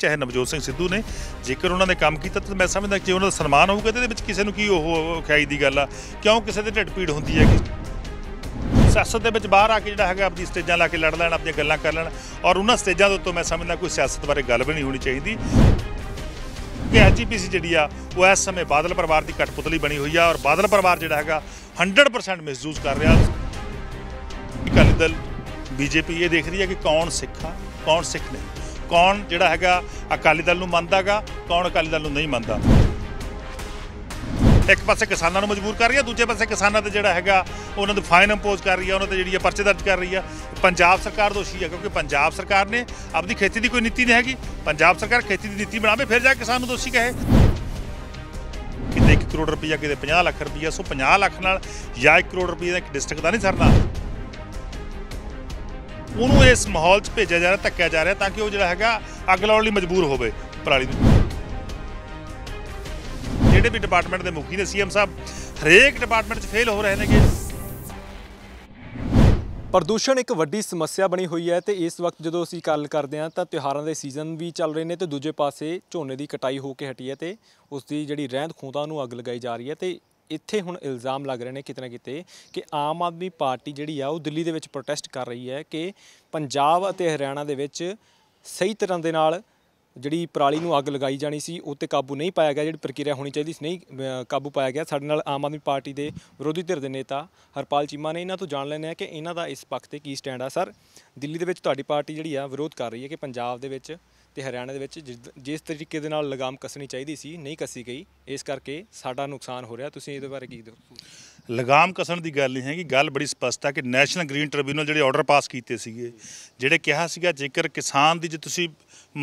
ਚਾਹੇ ਨਵਜੋਤ ਸਿੰਘ ਸਿੱਧੂ ਨੇ ਜੇਕਰ ਉਹਨਾਂ ਨੇ ਕੰਮ ਕੀਤਾ ਤਾਂ ਮੈਂ ਸਮਝਦਾ ਕਿ ਉਹਨਾਂ ਦਾ ਸਨਮਾਨ ਹੋਊਗਾ ਤੇ ਇਹਦੇ ਵਿੱਚ ਕਿਸੇ ਨੂੰ ਕੀ ਉਹ ਖਾਈ ਦੀ ਗੱਲ ਆ ਕਿਉਂ ਕਿਸੇ ਦੇ ਢਿੱਡ ਪੀੜ ਹੁੰਦੀ ਹੈ ਕਿ ਸਿਆਸਤ ਦੇ ਵਿੱਚ ਬਾਹਰ ਆ ਕੇ ਜਿਹੜਾ ਹੈਗਾ ਆਪਣੀ ਸਟੇਜਾਂ ਲਾ ਕੇ ਲੜ ਲੈਣ ਆਪਣੀਆਂ ਗੱਲਾਂ ਕਰ ਲੈਣ ਔਰ ਉਹਨਾਂ ਸਟੇਜਾਂ ਦੇ ਉੱਤੋਂ ਮੈਂ ਸਮਝਦਾ ਕੋਈ ਸਿਆਸਤ ਬਾਰੇ ਗੱਲ ਵੀ ਨਹੀਂ ਹੋਣੀ ਚਾਹੀਦੀ ਕਿ ਐਜੀਪੀਸੀ ਜਿਹੜੀ ਆ ਉਹ ਇਸ ਸਮੇਂ ਬਾਦਲ ਪਰਿਵਾਰ ਦੀ ਕਟਪੁਤਲੀ ਬਣੀ ਹੋਈ ਆ ਔਰ ਬਾਦਲ ਪਰਿਵਾਰ ਜਿਹੜਾ ਹੈਗਾ 100% ਮਿਸਯੂਜ਼ ਕਰ ਰਿਹਾ ਅਕਾਲੀ ਦਲ ਬੀਜੇਪੀ ਇਹ ਦੇਖ ਰਹੀ ਹੈ ਕਿ ਕੌਣ ਸਿੱਖਾ ਕੌਣ ਸਿੱਖ ਨਹੀਂ ਕੌਣ ਜਿਹੜਾ ਹੈਗਾ ਅਕਾਲੀ ਦਲ ਨੂੰ ਮੰਨਦਾਗਾ ਕੌਣ ਅਕਾਲੀ ਦਲ ਨੂੰ ਨਹੀਂ ਮੰਨਦਾ ਇੱਕ ਪਾਸੇ ਕਿਸਾਨਾਂ ਨੂੰ ਮਜਬੂਰ ਕਰ ਰਹੀ ਹੈ ਦੂਜੇ ਪਾਸੇ ਕਿਸਾਨਾਂ ਤੇ ਜਿਹੜਾ ਹੈਗਾ ਉਹਨਾਂ ਨੂੰ ਫਾਈਨ ਇੰਪੋਜ਼ ਕਰ ਰਹੀ ਹੈ ਉਹਨਾਂ ਤੇ ਜਿਹੜੀ ਹੈ ਪਰਚੇ ਦਰਜ ਕਰ ਰਹੀ ਹੈ ਪੰਜਾਬ ਸਰਕਾਰ ਦੋਸ਼ੀ ਹੈ ਕਿਉਂਕਿ ਪੰਜਾਬ ਸਰਕਾਰ ਨੇ ਆਪਣੀ ਖੇਤੀ ਦੀ ਕੋਈ ਨੀਤੀ ਨਹੀਂ ਹੈਗੀ ਪੰਜਾਬ ਸਰਕਾਰ ਖੇਤੀ ਦੀ ਨੀਤੀ ਬਣਾਵੇ ਫਿਰ ਜਾ ਕੇ ਕਿਸਾਨ ਨੂੰ ਦੋਸ਼ੀ ਕਹੇ ਕਿਤੇ 1 ਕਰੋੜ ਰੁਪਈਆ ਕਿਤੇ 50 ਲੱਖ ਰੁਪਈਆ ਸੋ 50 ਲੱਖ ਨਾਲ ਜਾਂ 1 ਕਰੋੜ ਰੁਪਈਆ ਦਾ ਇੱਕ ਡਿਸਟ੍ਰਿਕਟ ਦਾ ਨਹੀਂ ਸਰਨਾ ਉਹਨੂੰ ਇਸ ਮਾਹੌਲ 'ਚ ਭੇਜਿਆ ਜਾ ਰਿਹਾ ਧੱਕਿਆ ਜਾ ਰਿਹਾ ਤਾਂ ਕਿ ਉਹ ਜਿਹੜਾ ਹੈਗਾ ਅੱਗ ਲਾਉਣ ਲਈ ਮਜਬੂਰ ਹੋਵੇ ਪਰਾਲੀ ਨੂੰ ਜਿਹੜੇ ਵੀ ਡਿਪਾਰਟਮੈਂਟ ਦੇ ਮੁਖੀ ਨੇ ਸੀਐਮ ਸਾਹਿਬ ਹਰੇਕ ਡਿਪਾਰਟਮੈਂਟ 'ਚ ਫੇਲ ਹੋ ਰਹੇ ਨੇਗੇ ਪ੍ਰਦੂਸ਼ਣ ਇੱਕ ਵੱਡੀ ਸਮੱਸਿਆ ਬਣੀ ਹੋਈ ਹੈ ਤੇ ਇਸ ਵਕਤ ਜਦੋਂ ਅਸੀਂ ਗੱਲ ਕਰਦੇ ਹਾਂ ਤਾਂ ਤਿਉਹਾਰਾਂ ਦੇ ਸੀਜ਼ਨ ਵੀ ਚੱਲ ਰਹੇ ਨੇ ਤੇ ਦੂਜੇ ਪਾਸੇ ਝੋਨੇ ਦੀ ਕਟਾਈ ਹੋ ਕੇ ਹਟੀ ਹੈ ਤੇ ਉਸ ਦੀ ਜਿਹੜੀ ਰਹਿੰਦ ਖੂੰਦਾਂ ਨੂੰ ਅੱਗ ਲਗਾਈ ਜਾ ਰਹੀ ਹੈ ਤੇ ਇੱਥੇ ਹੁਣ ਇਲਜ਼ਾਮ ਲੱਗ ਰਹੇ ਨੇ ਕਿਤਨਾ ਕਿਤੇ ਕਿ ਆਮ ਆਦਮੀ ਪਾਰਟੀ ਜਿਹੜੀ ਆ ਉਹ ਦਿੱਲੀ ਦੇ ਵਿੱਚ ਪ੍ਰੋਟੈਸਟ ਕਰ ਰਹੀ ਹੈ ਕਿ ਪੰਜਾਬ ਅਤੇ ਹਰਿਆਣਾ ਦੇ ਵਿੱਚ ਸਹੀ ਤਰ੍ਹਾਂ ਦੇ ਨਾਲ ਜਿਹੜੀ ਪਰਾਲੀ ਨੂੰ ਅੱਗ ਲਗਾਈ ਜਾਣੀ ਸੀ ਉਹ ਤੇ ਕਾਬੂ ਨਹੀਂ ਪਾਇਆ ਗਿਆ ਜਿਹੜੀ ਪ੍ਰਕਿਰਿਆ ਹੋਣੀ ਚਾਹੀਦੀ ਸੀ ਨਹੀਂ ਕਾਬੂ ਪਾਇਆ ਗਿਆ ਸਾਡੇ ਨਾਲ ਆਮ ਆਦਮੀ ਪਾਰਟੀ ਦੇ ਵਿਰੋਧੀ ਧਿਰ ਦੇ ਨੇਤਾ ਹਰਪਾਲ ਚੀਮਾ ਨੇ ਇਹਨਾਂ ਤੋਂ ਜਾਣ ਲੈਣੇ ਆ ਕਿ ਇਹਨਾਂ ਦਾ ਇਸ ਪੱਖ ਤੇ ਕੀ ਸਟੈਂਡ ਆ ਸਰ ਦਿੱਲੀ ਦੇ ਵਿੱਚ ਤੁਹਾਡੀ ਪਾਰਟੀ ਜਿਹੜੀ ਆ ਵਿਰੋਧ ਕਰ ਰਹੀ ਹੈ ਕਿ ਪੰਜਾਬ ਦੇ ਵਿੱਚ ਤੇ ਹਰਿਆਣਾ ਦੇ ਵਿੱਚ ਜਿਸ ਤਰੀਕੇ ਦੇ ਨਾਲ ਲਗਾਮ ਕੱਸਣੀ ਚਾਹੀਦੀ ਸੀ ਨਹੀਂ ਕੱਸੀ ਗਈ ਇਸ ਕਰਕੇ ਸਾਡਾ ਨੁਕਸਾਨ ਹੋ ਰਿਹਾ ਤੁਸੀਂ ਇਹਦੇ ਬਾਰੇ ਕੀ ਦੋ ਲਗਾਮ ਕਸਣ ਦੀ ਗੱਲ ਨਹੀਂ ਹੈਗੀ ਗੱਲ ਬੜੀ ਸਪਸ਼ਟ ਹੈ ਕਿ ਨੈਸ਼ਨਲ ਗ੍ਰੀਨ ਟ੍ਰਿਬਿਊਨਲ ਜਿਹੜੇ ਆਰਡਰ ਪਾਸ ਕੀਤੇ ਸੀਗੇ ਜਿਹੜੇ ਕਿਹਾ ਸੀਗਾ ਜੇਕਰ ਕਿਸਾਨ ਦੀ ਜੇ ਤੁਸੀਂ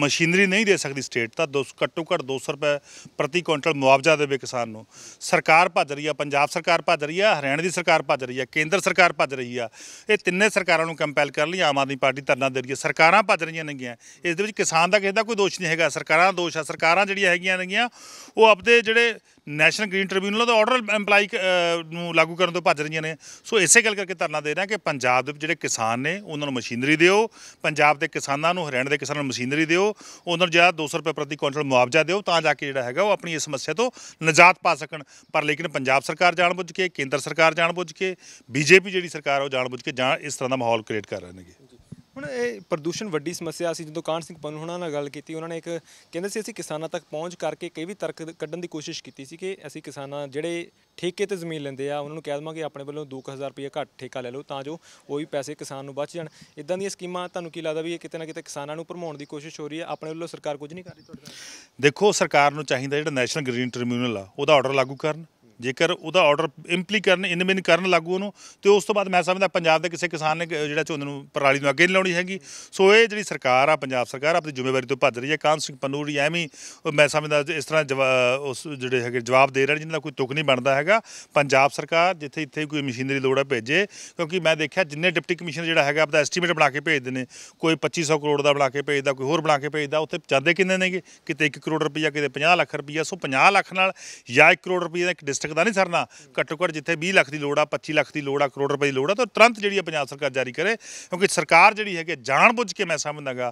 ਮਸ਼ੀਨਰੀ ਨਹੀਂ ਦੇ ਸਕਦੀ ਸਟੇਟ ਤਾਂ ਦੋ ਘੱਟੋ ਘੱਟ 200 ਰੁਪਏ ਪ੍ਰਤੀ ਕੁਇੰਟਲ ਮੁਆਵਜ਼ਾ ਦੇਵੇ ਕਿਸਾਨ ਨੂੰ ਸਰਕਾਰ ਭੱਜ ਰਹੀ ਆ ਪੰਜਾਬ ਸਰਕਾਰ ਭੱਜ ਰਹੀ ਆ ਹਰਿਆਣਾ ਦੀ ਸਰਕਾਰ ਭੱਜ ਰਹੀ ਆ ਕੇਂਦਰ ਸਰਕਾਰ ਭੱਜ ਰਹੀ ਆ ਇਹ ਤਿੰਨੇ ਸਰਕਾਰਾਂ ਨੂੰ ਕੰਪੈਲ ਕਰ ਲਈ ਆਮ ਆਦਮੀ ਪਾਰਟੀ ਧਰਨਾ ਦੇ ਰਹੀ ਆ ਸਰਕਾਰਾਂ ਭੱਜ ਰਹੀਆਂ ਨੇਗੀਆਂ ਇਸ ਦੇ ਵਿੱਚ ਕਿਸਾਨ ਦਾ ਕਿਸੇ ਦਾ ਕੋਈ ਦੋਸ਼ ਨਹੀਂ ਹੈਗਾ ਸਰਕਾਰਾਂ ਦਾ ਦੋਸ਼ ਆ ਸਰਕਾਰਾਂ ਜਿਹੜੀਆਂ ਹੈਗੀਆਂ ਨੇਗੀਆਂ ਉਹ ਆਪਦੇ ਜਿਹੜੇ ਨੈਸ਼ਨਲ ਗ੍ਰੀਨ ਟ੍ਰਿਬਿਊਨਲ ਦਾ ਆਰਡਰ ਐਮਪਲਾਈ ਨੂੰ ਲਾਗੂ ਕਰਨ ਤੋਂ ਭੱਜ ਰਹੀਆਂ ਨੇ ਸੋ ਇਸੇ ਗੱਲ ਕਰਕੇ ਧਰਨਾ ਦੇ ਰਹੇ ਕਿ ਪੰਜਾਬ ਦੇ ਜਿਹੜੇ ਕਿਸਾਨ ਨੇ ਉਹਨਾਂ ਨੂੰ ਮਸ਼ੀਨਰੀ ਦਿਓ ਪੰਜਾਬ ਦੇ ਕਿਸਾਨਾਂ ਨੂੰ ਹਰਿਆਣਾ ਦੇ ਕਿਸਾਨਾਂ ਨੂੰ ਮਸ਼ੀਨਰੀ ਦਿਓ ਉਹਨਾਂ ਨੂੰ ਜ਼ਿਆਦਾ 200 ਰੁਪਏ ਪ੍ਰਤੀ ਕੁਇੰਟਲ ਮੁਆਵਜ਼ਾ ਦਿਓ ਤਾਂ ਜਾ ਕੇ ਜਿਹੜਾ ਹੈਗਾ ਉਹ ਆਪਣੀ ਇਸ ਸਮੱਸਿਆ ਤੋਂ ਨਜਾਤ ਪਾ ਸਕਣ ਪਰ ਲੇਕਿਨ ਪੰਜਾਬ ਸਰਕਾਰ ਜਾਣਬੁੱਝ ਕੇ ਕੇਂਦਰ ਸਰਕਾਰ ਜਾਣਬੁੱਝ ਕੇ ਬੀਜੇਪੀ ਜਿਹੜੀ ਸਰਕਾਰ ਉਹ ਜਾਣਬੁੱਝ ਕੇ ਜਾਂ ਇਸ ਤਰ੍ਹਾਂ ਦਾ ਮਾਹੌਲ ਕ੍ਰੀਏਟ ਕਰ ਰਹੇ ਨੇਗੇ ਹੁਣ ਇਹ ਪ੍ਰਦੂਸ਼ਣ ਵੱਡੀ ਸਮੱਸਿਆ ਸੀ ਜਦੋਂ ਕਾਨ ਸਿੰਘ ਪੰਨੂ ਹੁਣਾਂ ਨਾਲ ਗੱਲ ਕੀਤੀ ਉਹਨਾਂ ਨੇ ਇੱਕ ਕਹਿੰਦੇ ਸੀ ਅਸੀਂ ਕਿਸਾਨਾਂ ਤੱਕ ਪਹੁੰਚ ਕਰਕੇ ਕਈ ਵੀ ਤਰਕ ਕੱਢਣ ਦੀ ਕੋਸ਼ਿਸ਼ ਕੀਤੀ ਸੀ ਕਿ ਅਸੀਂ ਕਿਸਾਨਾਂ ਜਿਹੜੇ ਠੇਕੇ ਤੇ ਜ਼ਮੀਨ ਲੈਂਦੇ ਆ ਉਹਨਾਂ ਨੂੰ ਕਹਿ ਦਵਾਂਗੇ ਆਪਣੇ ਵੱਲੋਂ 2000 ਰੁਪਏ ਘੱਟ ਠੇਕਾ ਲੈ ਲਓ ਤਾਂ ਜੋ ਉਹ ਵੀ ਪੈਸੇ ਕਿਸਾਨ ਨੂੰ ਬਚ ਜਾਣ ਇਦਾਂ ਦੀਆਂ ਸਕੀਮਾਂ ਤੁਹਾਨੂੰ ਕੀ ਲੱਗਦਾ ਵੀ ਇਹ ਕਿਤੇ ਨਾ ਕਿਤੇ ਕਿਸਾਨਾਂ ਨੂੰ ਭਰਮਾਉਣ ਦੀ ਕੋਸ਼ਿਸ਼ ਹੋ ਰਹੀ ਹੈ ਆਪਣੇ ਵੱਲੋਂ ਸਰਕਾਰ ਕੁਝ ਨਹੀਂ ਕਰ ਰਹੀ ਤੁਹਾਡੇ ਦੇਖੋ ਸਰਕਾਰ ਨੂੰ ਚਾਹੀਦਾ ਜਿਹੜਾ ਨੈਸ਼ਨਲ ਗ੍ਰੀਨ ਟ੍ਰਿਬਿਊਨਲ ਆ ਉਹਦਾ ਆਰਡਰ ਲਾਗੂ ਕਰਨ ਜੇਕਰ ਉਹਦਾ ਆਰਡਰ ਇੰਪਲੀ ਕਰਨ ਇਨਮਿਨ ਕਰਨ ਲੱਗੂ ਉਹਨੂੰ ਤੇ ਉਸ ਤੋਂ ਬਾਅਦ ਮੈਂ ਸਮਝਦਾ ਪੰਜਾਬ ਦੇ ਕਿਸੇ ਕਿਸਾਨ ਨੇ ਜਿਹੜਾ ਝੋਨੇ ਨੂੰ ਪਰਾਲੀ ਨੂੰ ਅੱਗੇ ਲਾਉਣੀ ਹੈਗੀ ਸੋ ਇਹ ਜਿਹੜੀ ਸਰਕਾਰ ਆ ਪੰਜਾਬ ਸਰਕਾਰ ਆਪਣੀ ਜ਼ਿੰਮੇਵਾਰੀ ਤੋਂ ਭੱਜ ਰਹੀ ਹੈ ਕਾਂਸ ਸਿੰਘ ਪਨੂਰੀ ਐਵੇਂ ਮੈਂ ਸਮਝਦਾ ਇਸ ਤਰ੍ਹਾਂ ਉਸ ਜਿਹੜੇ ਹੈਗੇ ਜਵਾਬ ਦੇ ਰਹੇ ਜਿਹਨਾਂ ਦਾ ਕੋਈ ਤੁਕ ਨਹੀਂ ਬਣਦਾ ਹੈਗਾ ਪੰਜਾਬ ਸਰਕਾਰ ਜਿੱਥੇ ਇੱਥੇ ਕੋਈ ਮਸ਼ੀਨਰੀ ਲੋੜ ਹੈ ਭੇਜੇ ਕਿਉਂਕਿ ਮੈਂ ਦੇਖਿਆ ਜਿੰਨੇ ਡਿਪਟੀ ਕਮਿਸ਼ਨਰ ਜਿਹੜਾ ਹੈਗਾ ਆਪਦਾ ਐਸਟੀਮੇਟ ਬਣਾ ਕੇ ਭੇਜਦੇ ਨੇ ਕੋਈ 2500 ਕਰੋੜ ਦਾ ਬਣਾ ਕੇ ਭੇਜਦਾ ਕੋਈ ਹੋਰ ਬਣਾ ਕੇ ਭੇਜਦਾ ਉੱਥੇ ਜਾਂਦੇ ਕਿੰਨੇ ਨੇਗੇ ਕਿਤੇ 1 ਕਰੋੜ ਰੁਪਈਆ ਕਿਤੇ 50 ਲੱਖ ਰੁਪਈਆ ਸੋ 50 ਲੱਖ ਨਾਲ ਜਾਂ 1 ਕਰੋੜ ਰੁਪਈਆ ਦਾ ਇੱਕ ਡਿਸਟ੍ਰਿਕਟ ਡਿਸਟ੍ਰਿਕਟ ਦਾ ਨਹੀਂ ਸਰਨਾ ਘੱਟੋ ਘੱਟ ਜਿੱਥੇ 20 ਲੱਖ ਦੀ ਲੋੜ ਆ 25 ਲੱਖ ਦੀ ਲੋੜ ਆ ਕਰੋੜ ਰੁਪਏ ਦੀ ਲੋੜ ਆ ਤਾਂ ਤੁਰੰਤ ਜਿਹੜੀ ਆ ਪੰਜਾਬ ਸਰਕਾਰ ਜਾਰੀ ਕਰੇ ਕਿਉਂਕਿ ਸਰਕਾਰ ਜਿਹੜੀ ਹੈਗੀ ਜਾਣਬੁੱਝ ਕੇ ਮੈਂ ਸਮਝਦਾਗਾ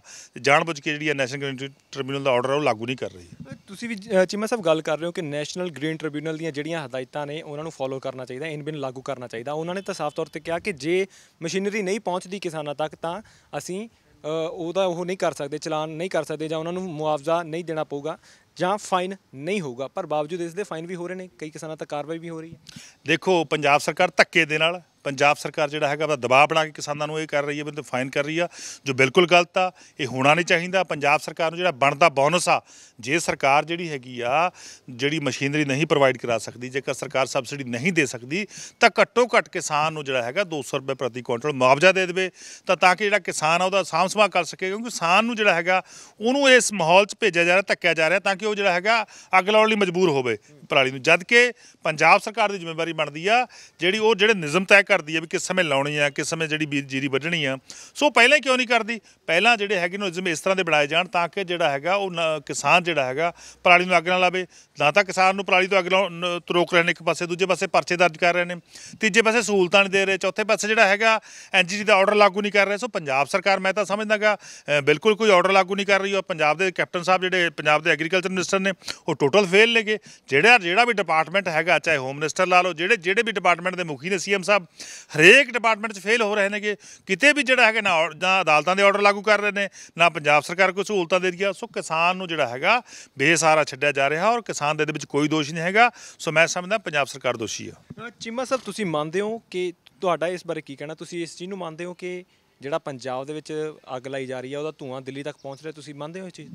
ਜਾਣਬੁੱਝ ਕੇ ਜਿਹੜੀ ਆ ਨੈਸ਼ਨਲ ਗ੍ਰੀਨ ਟ੍ਰਿਬਿਊਨਲ ਦਾ ਆਰਡਰ ਆ ਉਹ ਲਾਗੂ ਨਹੀਂ ਕਰ ਰਹੀ ਤੁਸੀਂ ਵੀ ਚੀਮਾ ਸਾਹਿਬ ਗੱਲ ਕਰ ਰਹੇ ਹੋ ਕਿ ਨੈਸ਼ਨਲ ਗ੍ਰੀਨ ਟ੍ਰਿਬਿਊਨਲ ਦੀਆਂ ਜਿਹੜੀਆਂ ਹਦਾਇਤਾਂ ਨੇ ਉਹਨਾਂ ਨੂੰ ਫੋਲੋ ਕਰਨਾ ਚਾਹੀਦਾ ਇਨ ਬਿਨ ਲਾਗੂ ਕਰਨਾ ਚਾਹੀਦਾ ਉਹਨਾਂ ਨੇ ਤਾਂ ਸਾਫ਼ ਤੌਰ ਤੇ ਕਿਹਾ ਕਿ ਜੇ ਮਸ਼ੀਨਰੀ ਨਹੀਂ ਪਹੁੰਚਦੀ ਕਿਸਾਨਾਂ ਤੱਕ ਤਾਂ ਅਸੀਂ ਉਹਦਾ ਉਹ ਨਹੀਂ ਕਰ ਸਕਦੇ ਚਲਾਨ ਨਹੀਂ ਕਰ ਸਕਦੇ ਜਾਂ ਉਹਨਾਂ ਨੂੰ ਮੁਆਵਜ਼ਾ ਨਹੀਂ ਦੇਣਾ ਪਊਗਾ ਜਾਂ ਫਾਈਨ ਨਹੀਂ ਹੋਊਗਾ ਪਰ ਬਾਵਜੂਦ ਇਸ ਦੇ ਫਾਈਨ ਵੀ ਹੋ ਰਹੇ ਨੇ ਕਈ ਕਿਸਾਨਾਂ ਤਾਂ ਕਾਰਵਾਈ ਵੀ ਹੋ ਰਹੀ ਹੈ ਦੇਖੋ ਪੰਜਾਬ ਸਰਕਾਰ ਧੱਕੇ ਦੇ ਨਾਲ ਪੰਜਾਬ ਸਰਕਾਰ ਜਿਹੜਾ ਹੈਗਾ ਵਾ ਦਬਾਅ ਬਣਾ ਕੇ ਕਿਸਾਨਾਂ ਨੂੰ ਇਹ ਕਰ ਰਹੀ ਹੈ ਬੰਦੇ ਫਾਈਨ ਕਰ ਰਹੀ ਆ ਜੋ ਬਿਲਕੁਲ ਗਲਤ ਆ ਇਹ ਹੋਣਾ ਨਹੀਂ ਚਾਹੀਦਾ ਪੰਜਾਬ ਸਰਕਾਰ ਨੂੰ ਜਿਹੜਾ ਬਣਦਾ ਬੋਨਸ ਆ ਜੇ ਸਰਕਾਰ ਜਿਹੜੀ ਹੈਗੀ ਆ ਜਿਹੜੀ ਮਸ਼ੀਨਰੀ ਨਹੀਂ ਪ੍ਰੋਵਾਈਡ ਕਰਾ ਸਕਦੀ ਜੇਕਰ ਸਰਕਾਰ ਸਬਸਿਡੀ ਨਹੀਂ ਦੇ ਸਕਦੀ ਤਾਂ ਘੱਟੋ ਘੱਟ ਕਿਸਾਨ ਨੂੰ ਜਿਹੜਾ ਹੈਗਾ 200 ਰੁਪਏ ਪ੍ਰਤੀ ਕੁਇੰਟਲ ਮੁਆਵਜ਼ਾ ਦੇ ਦੇਵੇ ਤਾਂ ਤਾਂ ਕਿ ਜਿਹੜਾ ਕਿਸਾਨ ਆ ਉਹਦਾ ਸਾਂਭ ਸੰਭਾਲ ਕਰ ਸਕੇ ਕਿਉਂਕਿ ਕਿਸਾਨ ਨੂੰ ਜਿਹੜਾ ਹੈਗਾ ਉਹਨੂੰ ਇਸ ਮਾਹੌਲ 'ਚ ਭੇਜਿਆ ਜਾ ਰਿਹਾ ਧੱਕਿਆ ਜਾ ਰਿਹਾ ਤਾਂ ਕਿ ਉਹ ਜਿਹੜਾ ਹੈਗਾ ਅੱਗ ਲਾਉਣ ਲਈ ਮਜਬੂਰ ਹੋਵੇ ਪਰਾਲੀ ਨੂੰ ਜਦ ਕਿ ਪੰਜਾਬ ਸਰਕਾਰ ਦੀ ਜ਼ਿੰਮੇਵਾਰੀ ਬਣਦੀ ਆ ਜਿਹੜੀ ਉਹ ਜਿਹੜੇ ਨਿਯਮ ਤੈਅ ਕਰਦੀ ਹੈ ਵੀ ਕਿਸ ਸਮੇਂ ਲਾਉਣੀ ਆ ਕਿਸ ਸਮੇਂ ਜਿਹੜੀ ਜੀਰੀ ਵੱਢਣੀ ਆ ਸੋ ਪਹਿਲਾਂ ਕਿਉਂ ਨਹੀਂ ਕਰਦੀ ਪਹਿਲਾਂ ਜਿਹੜੇ ਹੈਗੇ ਨੇ ਜਿਵੇਂ ਇਸ ਤਰ੍ਹਾਂ ਦੇ ਬਣਾਏ ਜਾਣ ਤਾਂ ਕਿ ਜਿਹੜਾ ਹੈਗਾ ਉਹ ਕਿਸਾਨ ਜਿਹੜਾ ਹੈਗਾ ਪਰਾਲੀ ਨੂੰ ਅੱਗ ਨਾ ਲਾਵੇ ਨਾ ਤਾਂ ਕਿਸਾਨ ਨੂੰ ਪਰਾਲੀ ਤੋਂ ਅੱਗ ਲਾਉਣ ਰੋਕ ਰਹੇ ਨੇ ਇੱਕ ਪਾਸੇ ਦੂਜੇ ਪਾਸੇ ਪਰਚੇ ਦਰਜ ਕਰ ਰਹੇ ਨੇ ਤੀਜੇ ਪਾਸੇ ਸਹੂਲਤਾਂ ਨਹੀਂ ਦੇ ਰਹੇ ਚੌਥੇ ਪਾਸੇ ਜਿਹੜਾ ਹੈਗਾ ਐਨਜੀਟੀ ਦਾ ਆਰਡਰ ਲਾਗੂ ਨਹੀਂ ਕਰ ਰਹੇ ਸੋ ਪੰਜਾਬ ਸਰਕਾਰ ਮੈਂ ਤਾਂ ਸਮਝਦਾਗਾ ਬਿਲਕੁਲ ਕੋਈ ਆਰਡਰ ਲਾਗੂ ਨਹੀਂ ਕਰ ਰਹੀ ਉਹ ਪੰਜਾਬ ਦੇ ਕੈਪਟਨ ਸਾਹਿਬ ਜਿਹੜੇ ਪੰਜਾਬ ਦੇ ਐਗਰੀਕਲਚਰ ਮਿਨਿਸਟਰ ਨੇ ਉਹ ਟੋਟਲ ਫੇਲ ਲੇਗੇ ਜਿਹੜਾ ਜਿਹੜਾ ਵੀ ਡਿਪਾਰਟਮੈਂਟ ਹੈਗਾ ਚਾਹੇ ਹੋਮ ਮਿਨਿਸਟਰ ਲਾ ਲਓ ਜਿਹੜੇ ਜਿਹੜੇ ਵੀ ਡਿਪਾਰਟਮੈਂਟ ਦੇ ਮੁਖੀ ਨੇ ਸੀਐਮ ਸਾਹਿਬ ਹਰੇਕ ਡਿਪਾਰਟਮੈਂਟ 'ਚ ਫੇਲ ਹੋ ਰਹੇ ਨੇਗੇ ਕਿਤੇ ਵੀ ਜਿਹੜਾ ਹੈਗਾ ਨਾ ਜਾਂ ਅਦਾਲਤਾਂ ਦੇ ਆਰਡਰ ਲਾਗੂ ਕਰ ਰਹੇ ਨੇ ਨਾ ਪੰਜਾਬ ਸਰਕਾਰ ਕੋਈ ਸਹੂਲਤਾਂ ਦੇ ਰਹੀ ਆ ਸੋ ਕਿਸਾਨ ਨੂੰ ਜਿਹੜਾ ਹੈਗਾ ਬੇਸਾਰਾ ਛੱਡਿਆ ਜਾ ਰਿਹਾ ਔਰ ਕਿਸਾਨ ਦੇ ਵਿੱਚ ਕੋਈ ਦੋਸ਼ ਨਹੀਂ ਹੈਗਾ ਸੋ ਮੈਂ ਸਮਝਦਾ ਪੰਜਾਬ ਸਰਕਾਰ ਦੋਸ਼ੀ ਆ ਚਿੰਮਾ ਸਾਹਿਬ ਤੁਸੀਂ ਮੰਨਦੇ ਹੋ ਕਿ ਤੁਹਾਡਾ ਇਸ ਬਾਰੇ ਕੀ ਕਹਿਣਾ ਤੁਸੀਂ ਇਸ ਚੀਜ਼ ਨੂੰ ਮੰਨਦੇ ਹੋ ਕਿ ਜਿਹੜਾ ਪੰਜਾਬ ਦੇ ਵਿੱਚ ਅੱਗ ਲਾਈ ਜਾ ਰਹੀ ਆ ਉਹਦਾ ਧੂਆਂ ਦਿੱਲੀ ਤੱਕ ਪਹੁੰਚ ਰਿਹਾ ਤੁਸੀਂ ਮੰਨਦੇ ਹੋ ਇਹ ਚੀਜ਼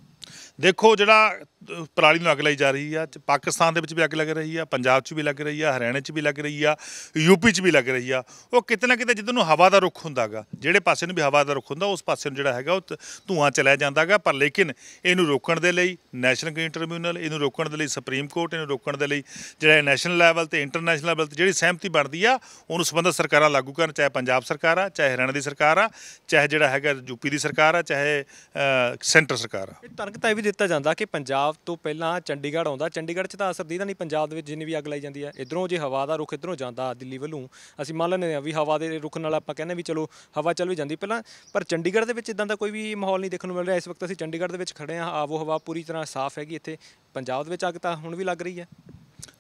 ਦੇਖੋ ਜਿਹੜਾ ਪਰਾਲੀ ਨੂੰ ਅੱਗ ਲਾਈ ਜਾ ਰਹੀ ਆ ਪਾਕਿਸਤਾਨ ਦੇ ਵਿੱਚ ਵੀ ਅੱਗ ਲੱਗ ਰਹੀ ਆ ਪੰਜਾਬ 'ਚ ਵੀ ਲੱਗ ਰਹੀ ਆ ਹਰਿਆਣਾ 'ਚ ਵੀ ਲੱਗ ਰਹੀ ਆ ਯੂਪੀ 'ਚ ਵੀ ਲੱਗ ਰਹੀ ਆ ਉਹ ਕਿਤੇ ਨਾ ਕਿਤੇ ਜਿੱਦਾਂ ਨੂੰ ਹਵਾ ਦਾ ਰੁਖ ਹੁੰਦਾਗਾ ਜਿਹੜੇ ਪਾਸੇ ਨੂੰ ਵੀ ਹਵਾ ਦਾ ਰੁਖ ਹੁੰਦਾ ਉਸ ਪਾਸੇ ਨੂੰ ਜਿਹੜਾ ਹੈਗਾ ਉਹ ਧੂਆਂ ਚਲਾ ਜਾਂਦਾਗਾ ਪਰ ਲੇਕਿਨ ਇਹਨੂੰ ਰੋਕਣ ਦੇ ਲਈ ਨੈਸ਼ਨਲ ਗ੍ਰੀਨ ਟ੍ਰਿਬਿਊਨਲ ਇਹਨੂੰ ਰੋਕਣ ਦੇ ਲਈ ਸੁਪਰੀਮ ਕੋਰਟ ਇਹਨੂੰ ਰੋਕਣ ਦੇ ਲਈ ਜਿਹੜਾ ਨੈਸ਼ਨਲ ਲੈਵਲ ਤੇ ਇੰਟਰਨੈਸ਼ਨਲ ਲੈਵਲ ਤੇ ਜਿਹੜੀ ਸਹਿਮਤੀ ਬਣਦੀ ਆ ਉਹਨੂੰ ਸੰਬੰਧਿਤ ਸਰਕਾਰਾਂ ਲਾਗੂ ਕਰਨ ਚਾਹੇ ਪੰਜਾਬ ਸਰਕਾਰ ਆ ਚਾਹੇ ਹਰਿਆਣਾ ਦੀ ਸਰਕਾਰ ਆ ਚਾਹੇ ਜਿਹੜਾ ਹੈਗਾ ਯੂਪੀ ਦੀ ਸਰਕਾਰ ਆ ਚਾਹੇ ਸੈਂਟਰ ਸਰਕਾਰ ਆ ਤਰਕ ਤਾਂ ਇਹ ਵੀ ਦਿੱਤਾ ਜਾਂਦਾ ਕਿ ਪੰਜਾਬ ਤੋਂ ਪਹਿਲਾਂ ਚੰਡੀਗੜ੍ਹ ਆਉਂਦਾ ਚੰਡੀਗੜ੍ਹ 'ਚ ਤਾਂ ਅਸਰ ਦੀਦਾ ਨਹੀਂ ਪੰਜਾਬ ਦੇ ਵਿੱਚ ਜਿੰਨੀ ਵੀ ਅੱਗ ਲਾਈ ਜਾਂਦੀ ਹੈ ਇਧਰੋਂ ਜੇ ਹਵਾ ਦਾ ਰੁਖ ਇਧਰੋਂ ਜਾਂਦਾ ਦਿੱਲੀ ਵੱਲੋਂ ਅਸੀਂ ਮੰਨ ਲੈਂਦੇ ਆ ਵੀ ਹਵਾ ਦੇ ਰੁਖ ਨਾਲ ਆਪਾਂ ਕਹਿੰਦੇ ਵੀ ਚਲੋ ਹਵਾ ਚੱਲ ਵੀ ਜਾਂਦੀ ਪਹਿਲਾਂ ਪਰ ਚੰਡੀਗੜ੍ਹ ਦੇ ਵਿੱਚ ਇਦਾਂ ਦਾ ਕੋਈ ਵੀ ਮਾਹੌਲ ਨਹੀਂ ਦੇਖਣ ਨੂੰ ਮਿਲ ਰਿਹਾ ਇਸ ਵਕਤ ਅਸੀਂ ਚੰਡੀਗੜ੍ਹ ਦੇ ਵਿੱਚ ਖੜੇ ਆ ਉਹ ਹਵਾ ਪੂਰੀ ਤਰ੍ਹਾਂ ਸਾਫ਼ ਹੈਗੀ ਇੱਥੇ ਪੰਜਾਬ ਦੇ ਵਿੱਚ ਅੱਗ ਤਾਂ ਹੁਣ ਵੀ ਲੱਗ ਰਹੀ ਹੈ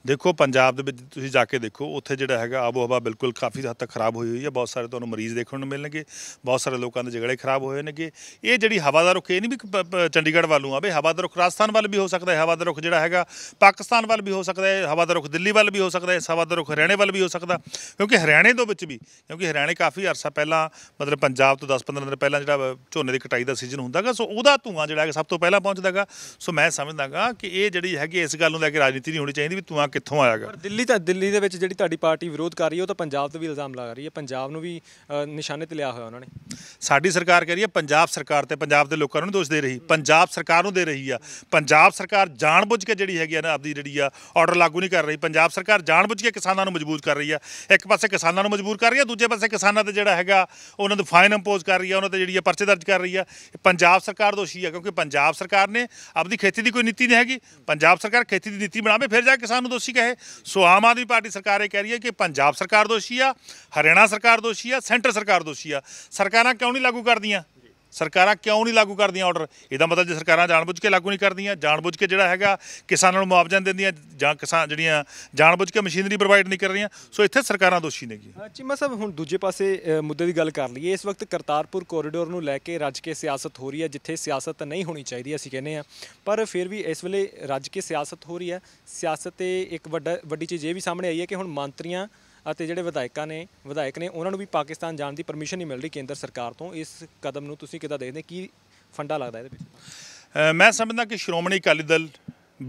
ਦੇਖੋ ਪੰਜਾਬ ਦੇ ਵਿੱਚ ਤੁਸੀਂ ਜਾ ਕੇ ਦੇਖੋ ਉੱਥੇ ਜਿਹੜਾ ਹੈਗਾ ਆਬੋ ਹਵਾ ਬਿਲਕੁਲ ਕਾਫੀ ਹੱਦ ਤੱਕ ਖਰਾਬ ਹੋਈ ਹੋਈ ਹੈ ਬਹੁਤ ਸਾਰੇ ਤੁਹਾਨੂੰ ਮਰੀਜ਼ ਦੇਖਣ ਨੂੰ ਮਿਲਣਗੇ ਬਹੁਤ ਸਾਰੇ ਲੋਕਾਂ ਦੇ ਜਗੜੇ ਖਰਾਬ ਹੋਏ ਨੇਗੇ ਇਹ ਜਿਹੜੀ ਹਵਾ ਦਾ ਰੁਖ ਇਹ ਨਹੀਂ ਵੀ ਚੰਡੀਗੜ੍ਹ ਵੱਲੋਂ ਆਵੇ ਹਵਾ ਦਾ ਰੁਖ ਰਾਜਸਥਾਨ ਵੱਲ ਵੀ ਹੋ ਸਕਦਾ ਹੈ ਹਵਾ ਦਾ ਰੁਖ ਜਿਹੜਾ ਹੈਗਾ ਪਾਕਿਸਤਾਨ ਵੱਲ ਵੀ ਹੋ ਸਕਦਾ ਹੈ ਹਵਾ ਦਾ ਰੁਖ ਦਿੱਲੀ ਵੱਲ ਵੀ ਹੋ ਸਕਦਾ ਹੈ ਹਵਾ ਦਾ ਰੁਖ ਹਰਿਆਣੇ ਵੱਲ ਵੀ ਹੋ ਸਕਦਾ ਕਿਉਂਕਿ ਹਰਿਆਣੇ ਦੇ ਵਿੱਚ ਵੀ ਕਿਉਂਕਿ ਹਰਿਆਣੇ ਕਾਫੀ ਅਰਸਾ ਪਹਿਲਾਂ ਮਤਲਬ ਪੰਜਾਬ ਤੋਂ 10-15 ਦਿਨ ਪਹਿਲਾਂ ਜਿਹੜਾ ਝੋਨੇ ਦੀ ਕਟਾਈ ਦਾ ਸੀਜ਼ਨ ਹੁੰਦਾਗਾ ਸੋ ਉਹਦਾ ਧੂਆਂ ਜਿਹੜਾ ਹੈ ਸਭ ਤੋਂ ਪਹਿਲਾਂ ਪਹੁੰਚਦਾਗਾ ਸੋ ਮੈਂ ਸਮਝਦਾਗਾ ਕਿ ਇਹ ਜਿਹੜੀ ਹੈਗੀ ਇਸ ਗੱਲ ਨੂੰ ਲੈ ਕੇ ਰਾਜਨੀਤੀ ਨਹੀਂ ਹੋਣੀ ਚਾਹੀਦੀ ਵੀ ਧੂਆਂ ਕਿੱਥੋਂ ਆਇਆਗਾ ਪਰ ਦਿੱਲੀ ਤਾਂ ਦਿੱਲੀ ਦੇ ਵਿੱਚ ਜਿਹੜੀ ਤੁਹਾਡੀ ਪਾਰਟੀ ਵਿਰੋਧ ਕਰ ਰਹੀ ਹੈ ਉਹ ਤਾਂ ਪੰਜਾਬ ਤੇ ਵੀ ਇਲਜ਼ਾਮ ਲਗਾ ਰਹੀ ਹੈ ਪੰਜਾਬ ਨੂੰ ਵੀ ਨਿਸ਼ਾਨੇ ਤੇ ਲਿਆ ਹੋਇਆ ਉਹਨਾਂ ਨੇ ਸਾਡੀ ਸਰਕਾਰ ਕਹਿ ਰਹੀ ਹੈ ਪੰਜਾਬ ਸਰਕਾਰ ਤੇ ਪੰਜਾਬ ਦੇ ਲੋਕਾਂ ਨੂੰ ਦੋਸ਼ ਦੇ ਰਹੀ ਪੰਜਾਬ ਸਰਕਾਰ ਨੂੰ ਦੇ ਰਹੀ ਆ ਪੰਜਾਬ ਸਰਕਾਰ ਜਾਣਬੁੱਝ ਕੇ ਜਿਹੜੀ ਹੈਗੀ ਆ ਨਾ ਆਪਦੀ ਜਿਹੜੀ ਆ ਆਰਡਰ ਲਾਗੂ ਨਹੀਂ ਕਰ ਰਹੀ ਪੰਜਾਬ ਸਰਕਾਰ ਜਾਣਬੁੱਝ ਕੇ ਕਿਸਾਨਾਂ ਨੂੰ ਮਜਬੂਰ ਕਰ ਰਹੀ ਆ ਇੱਕ ਪਾਸੇ ਕਿਸਾਨਾਂ ਨੂੰ ਮਜਬੂਰ ਕਰ ਰਹੀ ਆ ਦੂਜੇ ਪਾਸੇ ਕਿਸਾਨਾਂ ਤੇ ਜਿਹੜਾ ਹੈਗਾ ਉਹਨਾਂ ਨੂੰ ਫਾਈਨ ਇੰਪੋਜ਼ ਕਰ ਰਹੀ ਆ ਉਹਨਾਂ ਤੇ ਜਿਹੜੀ ਆ ਪਰਚੇ ਦਰਜ ਕਰ ਰਹੀ ਆ ਪੰਜਾਬ ਸਰਕਾਰ ਦੋਸ਼ੀ ਆ ਕਿਉਂਕਿ ਪੰਜਾਬ ਸਰਕਾਰ ਨੇ ਆਪਦੀ ਖੇਤੀ ਦੀ ਕੋਈ ਨੀਤੀ ਨਹੀਂ ਹੈਗੀ ਪੰਜਾਬ ਸਰਕਾਰ ਖੇਤੀ ਦੀ ਨੀਤੀ ਬਣਾਵੇ ਫਿਰ ਜਾ ਕੇ ਕਿਸਾਨ ਨੂੰ ਦੋਸ਼ੀ ਕਹੇ ਸੋ ਆਮ ਆਦਮੀ ਪਾਰਟੀ ਸਰਕਾਰ ਇਹ ਕਹਿ ਰਹੀ ਹੈ ਕਿ ਪੰਜਾਬ ਸਰਕਾਰ ਦੋਸ਼ੀ ਆ ਹਰਿਆਣਾ ਸਰਕਾਰ ਦੋਸ਼ੀ ਆ ਸੈਂਟਰ ਸਰਕਾਰ ਦੋਸ਼ੀ ਆ ਸਰਕਾਰ ਸਰਕਾਰਾਂ ਕਿਉਂ ਨਹੀਂ ਲਾਗੂ ਕਰਦੀਆਂ ਸਰਕਾਰਾਂ ਕਿਉਂ ਨਹੀਂ ਲਾਗੂ ਕਰਦੀਆਂ ਆਰਡਰ ਇਹਦਾ ਮਤਲਬ ਜੇ ਸਰਕਾਰਾਂ ਜਾਣਬੁੱਝ ਕੇ ਲਾਗੂ ਨਹੀਂ ਕਰਦੀਆਂ ਜਾਣਬੁੱਝ ਕੇ ਜਿਹੜਾ ਹੈਗਾ ਕਿਸਾਨਾਂ ਨੂੰ ਮੁਆਵਜ਼ਾ ਦਿੰਦੀਆਂ ਜਾਂ ਕਿਸਾਨ ਜਿਹੜੀਆਂ ਜਾਣਬੁੱਝ ਕੇ ਮਸ਼ੀਨਰੀ ਪ੍ਰੋਵਾਈਡ ਨਹੀਂ ਕਰ ਰਹੀਆਂ ਸੋ ਇੱਥੇ ਸਰਕਾਰਾਂ ਦੋਸ਼ੀ ਨੇ ਕੀ ਚੀਮਾ ਸਾਹਿਬ ਹੁਣ ਦੂਜੇ ਪਾਸੇ ਮੁੱਦੇ ਦੀ ਗੱਲ ਕਰ ਲਈਏ ਇਸ ਵਕਤ ਕਰਤਾਰਪੁਰ ਕੋਰੀਡੋਰ ਨੂੰ ਲੈ ਕੇ ਰੱਜ ਕੇ ਸਿਆਸਤ ਹੋ ਰਹੀ ਹੈ ਜਿੱਥੇ ਸਿਆਸਤ ਨਹੀਂ ਹੋਣੀ ਚਾਹੀਦੀ ਅਸੀਂ ਕਹਿੰਦੇ ਆ ਪਰ ਫਿਰ ਵੀ ਇਸ ਵੇਲੇ ਰੱਜ ਕੇ ਸਿਆਸਤ ਹੋ ਰਹੀ ਹੈ ਸਿਆਸਤ ਤੇ ਇੱਕ ਵੱਡਾ ਵੱਡੀ ਚੀਜ਼ ਇਹ ਵੀ ਸਾਹਮਣੇ ਆਈ ਹੈ ਕਿ ਹੁਣ ਮੰਤਰੀਆਂ ਅਤੇ ਜਿਹੜੇ ਵਿਧਾਇਕਾਂ ਨੇ ਵਿਧਾਇਕ ਨੇ ਉਹਨਾਂ ਨੂੰ ਵੀ ਪਾਕਿਸਤਾਨ ਜਾਣ ਦੀ ਪਰਮਿਸ਼ਨ ਨਹੀਂ ਮਿਲ ਰਹੀ ਕੇਂਦਰ ਸਰਕਾਰ ਤੋਂ ਇਸ ਕਦਮ ਨੂੰ ਤੁਸੀਂ ਕਿਦਾਂ ਦੇਖਦੇ ਕੀ ਫੰਡਾ ਲੱਗਦਾ ਇਹਦੇ ਵਿੱਚ ਮੈਂ ਸਮਝਦਾ ਕਿ ਸ਼੍ਰੋਮਣੀ ਅਕਾਲੀ ਦਲ